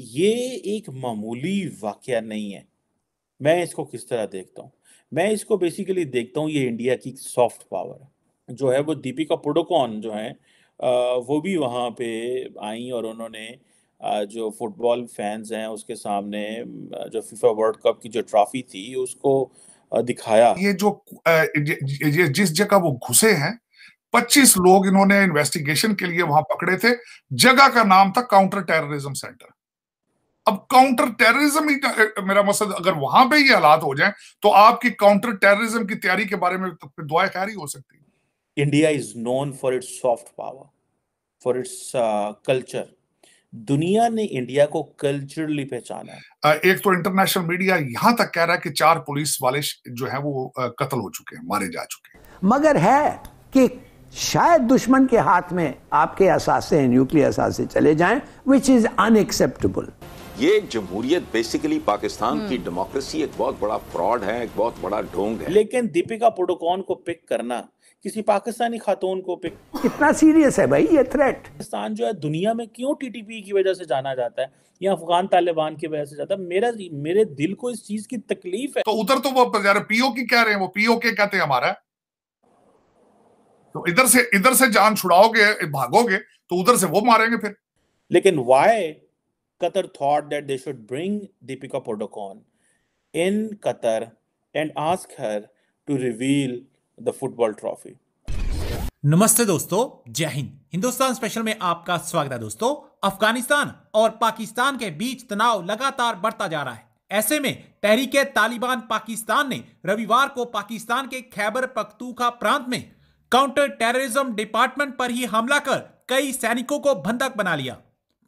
ये एक मामूली वाकया नहीं है मैं इसको किस तरह देखता हूँ मैं इसको बेसिकली देखता हूँ ये इंडिया की सॉफ्ट पावर है जो है वो दीपिका पोडोकॉन जो है वो भी वहाँ पे आई और उन्होंने जो फुटबॉल फैंस हैं उसके सामने जो फीफा वर्ल्ड कप की जो ट्रॉफी थी उसको दिखाया ये जो ये जिस जगह वो घुसे हैं 25 लोग इन्होंने इन्वेस्टिगेशन के लिए वहां पकड़े थे जगह का नाम था काउंटर टेररिज्म सेंटर अब काउंटर टेररिज्म ही तो, मेरा मकसद अगर वहां पे ही हालात हो जाए तो आपकी काउंटर टेररिज्म की तैयारी के बारे में तो दुआएं खैर ही हो सकती है India is known for its soft power for its culture दुनिया ने इंडिया को कल्चरली पहचाना है एक तो इंटरनेशनल मीडिया यहां तक कह रहा है कि चार पुलिस वाले जो है वो कत्ल हो चुके हैं मारे जा चुके हैं मगर है कि शायद दुश्मन के हाथ में आपके असासे न्यूक्लियर असासे चले जाएं विच इज अनएक्सेप्टेबल ये जमहूरियत बेसिकली पाकिस्तान की डेमोक्रेसी हम्म। एक बहुत बड़ा फ्रॉड है एक बहुत बड़ा ढोंग है लेकिन दीपिका पाडुकोण को पिक करना किसी पाकिस्तानी खातून को पिक कितना सीरियस है भाई ये थ्रेट पाकिस्तान जो है दुनिया में क्यों टीटीपी की वजह से जाना जाता है या अफगान तालिबान की वजह से जाता है मेरा मेरे दिल को इस चीज की तकलीफ है तो उधर तो वो पीओ की कह रहे हैं वो पीओ के कहते हैं हमारा तो इधर से इधर से जान छुड़ाओगे भागोगे तो उधर से वो मारेंगे फिर लेकिन why Qatar thought that they should bring Deepika Padukone in Qatar and ask her to reveal the football trophy. नमस्ते दोस्तों जय हिंद हिंदुस्तान स्पेशल में आपका स्वागत है दोस्तों अफगानिस्तान और पाकिस्तान के बीच तनाव लगातार बढ़ता जा रहा है ऐसे में तहरीके तालिबान पाकिस्तान ने रविवार को पाकिस्तान के खैबर पख्तूखा प्रांत में काउंटर टेररिज्म डिपार्टमेंट पर ही हमला कर कई सैनिकों को बंधक बना लिया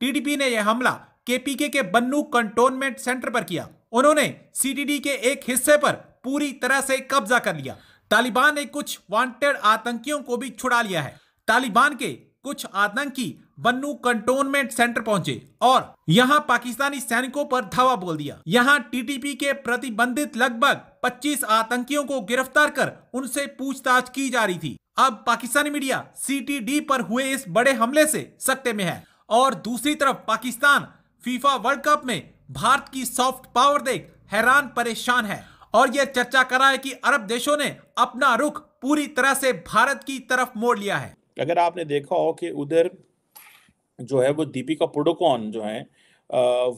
टीडीपी ने यह हमला केपीके के बन्नू कंटोनमेंट सेंटर पर किया उन्होंने सीटीडी के एक हिस्से पर पूरी तरह से कब्जा कर लिया तालिबान ने कुछ वांटेड आतंकियों को भी छुड़ा लिया है तालिबान के कुछ आतंकी बन्नू कंटोनमेंट सेंटर पहुंचे और यहां पाकिस्तानी सैनिकों पर धावा बोल दिया यहां टीटीपी के प्रतिबंधित लगभग 25 आतंकियों को गिरफ्तार कर उनसे पूछताछ की जा रही थी अब पाकिस्तानी मीडिया सीटीडी पर हुए इस बड़े हमले से सकते में है और दूसरी तरफ पाकिस्तान फीफा वर्ल्ड कप में भारत की सॉफ्ट पावर देख हैरान परेशान है और यह चर्चा करा है कि अरब देशों ने अपना रुख पूरी तरह से भारत की तरफ मोड़ लिया है अगर आपने देखा हो कि उधर जो है वो दीपिका पोडोकॉन जो है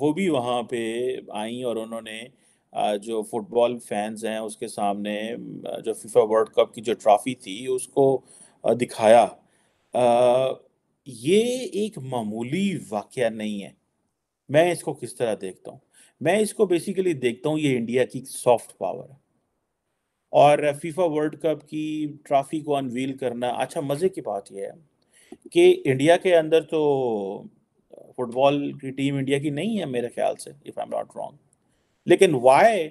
वो भी वहाँ पे आई और उन्होंने जो फुटबॉल फैंस हैं उसके सामने जो फीफा वर्ल्ड कप की जो ट्रॉफी थी उसको दिखाया ये एक मामूली वाक्य नहीं है मैं इसको किस तरह देखता हूँ मैं इसको बेसिकली देखता हूँ ये इंडिया की सॉफ्ट पावर है और फीफा वर्ल्ड कप की ट्रॉफी को अनवील करना अच्छा मज़े की बात यह है कि इंडिया के अंदर तो फुटबॉल की टीम इंडिया की नहीं है मेरे ख्याल से if I am not wrong लेकिन why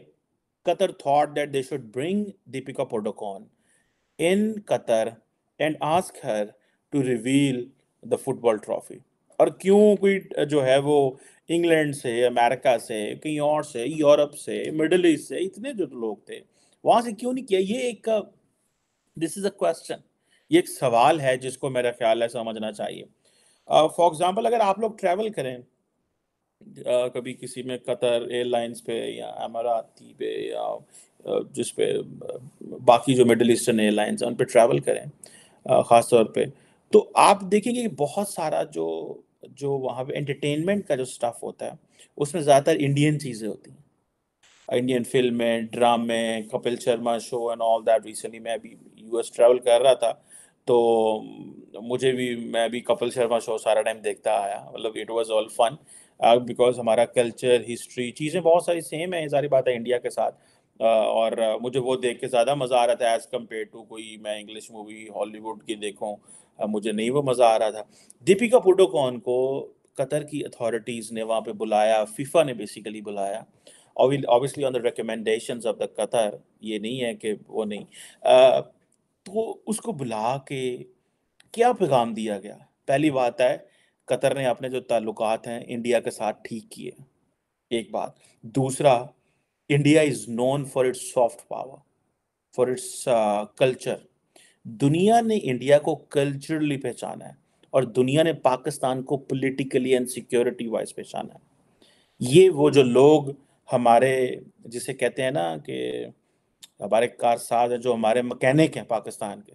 Qatar thought that they should bring Deepika Padukone in Qatar and ask her to reveal the football trophy और क्यों कोई जो है वो इंग्लैंड से अमेरिका से कहीं और से यूरोप से मिडल ईस्ट से इतने जो लोग थे वहाँ से क्यों नहीं किया ये एक दिस इज़ अ क्वेश्चन ये एक सवाल है जिसको मेरा ख्याल है समझना चाहिए फॉर uh, एग्ज़ाम्पल अगर आप लोग ट्रैवल करें uh, कभी किसी में कतर एयरलाइंस पे या अमराती पे या uh, जिस पे बाकी जो मिडल ईस्टर्न एयरलाइंस उन पे ट्रैवल करें ख़ास तौर पे तो आप देखेंगे बहुत सारा जो जो वहाँ पे एंटरटेनमेंट का जो स्टाफ होता है उसमें ज़्यादातर इंडियन चीज़ें होती हैं इंडियन फिल्में ड्रामे Kapil Sharma show and all that recently मैं अभी यूएस ट्रैवल कर रहा था तो मुझे भी मैं भी कपिल शर्मा शो सारा टाइम देखता आया मतलब it was all fun because हमारा कल्चर हिस्ट्री चीज़ें बहुत सारी सेम है सारी बात है इंडिया के साथ और मुझे वो देख के ज़्यादा मज़ा आ रहा था एज़ कम्पेयर टू कोई मैं इंग्लिश मूवी हॉलीवुड की देखूँ मुझे नहीं वो मज़ा आ रहा था दीपिका पोडोकॉन को कतर की अथॉरिटीज़ ने वहाँ पे बुलाया फीफा ने बेसिकली बुलाया obviously on the recommendation of the Qatar ये नहीं है कि वो नहीं तो उसको बुला के क्या पैगाम दिया गया पहली बात है कतर ने अपने जो ताल्लुक हैं इंडिया के साथ ठीक किए एक बात दूसरा India is known for its soft power, for its uh, culture. दुनिया ने इंडिया को कल्चरली पहचाना है और दुनिया ने पाकिस्तान को पोलिटिकली एंड सिक्योरिटी वाइज पहचाना है ये वो जो लोग हमारे जिसे कहते हैं ना कि हमारे कारसाज जो हमारे मकैनिक हैं पाकिस्तान के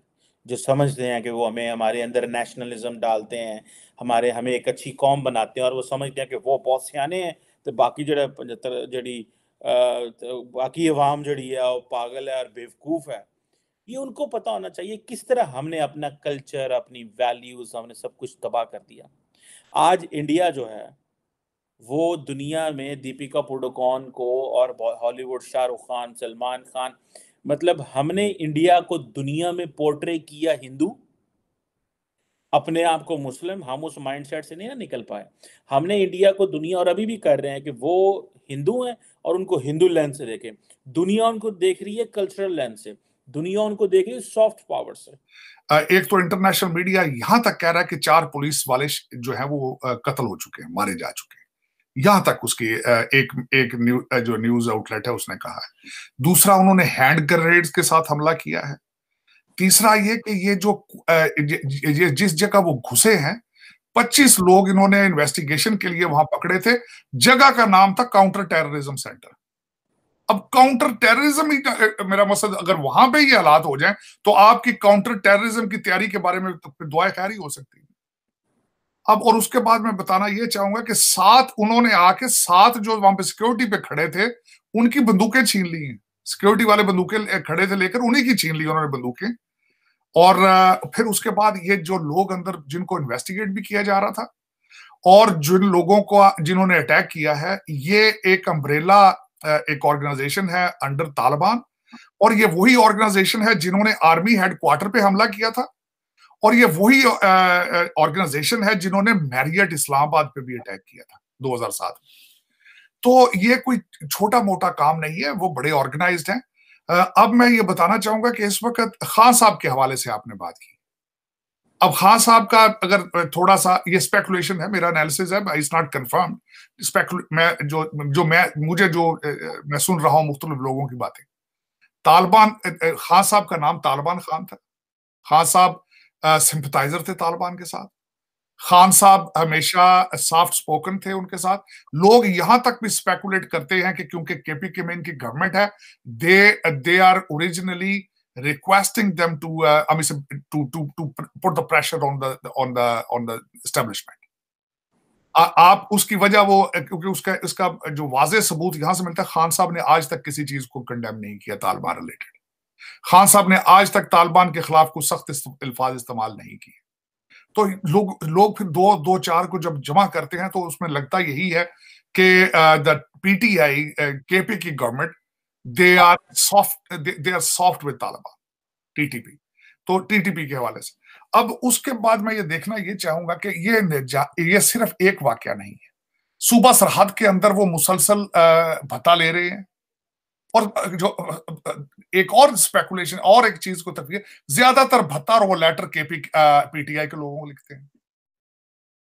जो समझते हैं कि वो हमें हमारे अंदर नेशनलिज्म डालते हैं हमारे हमें एक अच्छी कौम बनाते हैं और वो समझते हैं कि वो बहुत सियाने हैं तो बाकी जो पचहत्तर जड़ी तो बाकी अवाम जड़ी है और पागल है और बेवकूफ़ है ये उनको पता होना चाहिए किस तरह हमने अपना कल्चर अपनी वैल्यूज हमने सब कुछ तबाह कर दिया आज इंडिया जो है वो दुनिया में दीपिका पुडोकॉन को और हॉलीवुड शाहरुख खान सलमान खान मतलब हमने इंडिया को दुनिया में पोर्ट्रे किया हिंदू अपने आप को मुस्लिम हम उस माइंडसेट से नहीं ना निकल पाए हमने इंडिया को दुनिया और अभी भी कर रहे हैं कि वो हिंदू हैं और उनको हिंदू लैंड से देखें दुनिया उनको देख रही है कल्चरल लैंड से दुनिया उनको देख रही है सॉफ्ट पावर से एक तो इंटरनेशनल मीडिया यहां तक कह रहा है कि चार पुलिस वाले जो है वो कत्ल हो चुके हैं मारे जा चुके हैं यहां तक उसकी एक एक न्यू, जो न्यूज आउटलेट है उसने कहा है दूसरा उन्होंने हैंड ग्रेनेड के साथ हमला किया है तीसरा ये कि ये जो ये जिस जगह वो घुसे हैं 25 लोग इन्होंने इन्वेस्टिगेशन के लिए वहां पकड़े थे जगह का नाम था काउंटर टेररिज्म सेंटर अब काउंटर टेररिज्म ही मेरा मकसद अगर वहां पे ये हालात हो जाए तो आपकी काउंटर टेररिज्म की तैयारी के बारे में तो दुआ खैर ही हो सकती है अब और उसके बाद मैं बताना यह चाहूंगा कि सात उन्होंने आके सात जो वहां पे सिक्योरिटी पे खड़े थे उनकी बंदूकें छीन ली हैं सिक्योरिटी वाले बंदूकें खड़े थे लेकर उन्हीं की छीन ली उन्होंने बंदूकें और फिर उसके बाद ये जो लोग अंदर जिनको इन्वेस्टिगेट भी किया जा रहा था और जिन लोगों को जिन्होंने अटैक किया है ये एक अम्ब्रेला एक ऑर्गेनाइजेशन है अंडर तालिबान और ये वही ऑर्गेनाइजेशन है जिन्होंने आर्मी हेडक्वार्टर पे हमला किया था और ये वही ऑर्गेनाइजेशन है जिन्होंने मैरियट इस्लामाबाद पे भी अटैक किया था 2007 तो ये कोई छोटा मोटा काम नहीं है वो बड़े ऑर्गेनाइज्ड हैं अब मैं ये बताना चाहूंगा कि इस वक्त खान साहब के हवाले से आपने बात की अब खान साहब का अगर थोड़ा सा ये स्पेकुलेशन है मेरा एनालिसिस है इट्स नॉट कंफर्म मैं जो जो मैं मुझे जो मैं सुन रहा हूँ मुख्तलिफ लोगों की बातें तालिबान खान साहब का नाम तालिबान खान था खान साहब सिंपथाइजर थे तालिबान के साथ खान साहब हमेशा सॉफ्ट स्पोकन थे उनके साथ लोग यहां तक भी स्पेकुलेट करते हैं कि क्योंकि केपी के में इनकी गवर्नमेंट है they they are originally requesting them to I mean to to to put the pressure on the on the on the establishment आप उसकी वजह वो क्योंकि उसका इसका जो वाजे सबूत यहां से मिलता है खान साहब ने आज तक किसी चीज को कंडेम नहीं किया तालिबान रिलेटेड खान साहब ने आज तक तालिबान के खिलाफ कुछ सख्त अल्फाज इस्तेमाल नहीं किए तो लोग लोग फिर दो दो चार को जब जमा करते हैं तो उसमें लगता यही है कि द पीटीआई केपी की गवर्नमेंट दे हाँ। Are soft they are soft with Taliban TTP तो टीटीपी के हवाले से अब उसके बाद मैं ये देखना ये चाहूंगा कि ये ये सिर्फ एक वाक्य नहीं है सूबा सरहद के अंदर वो मुसलसल भत्ता ले रहे हैं और जो एक और स्पेकुलेशन और एक चीज को तकवीर ज्यादातर भत्ता और वो लेटर केपी पीटीआई के लोगों को लिखते हैं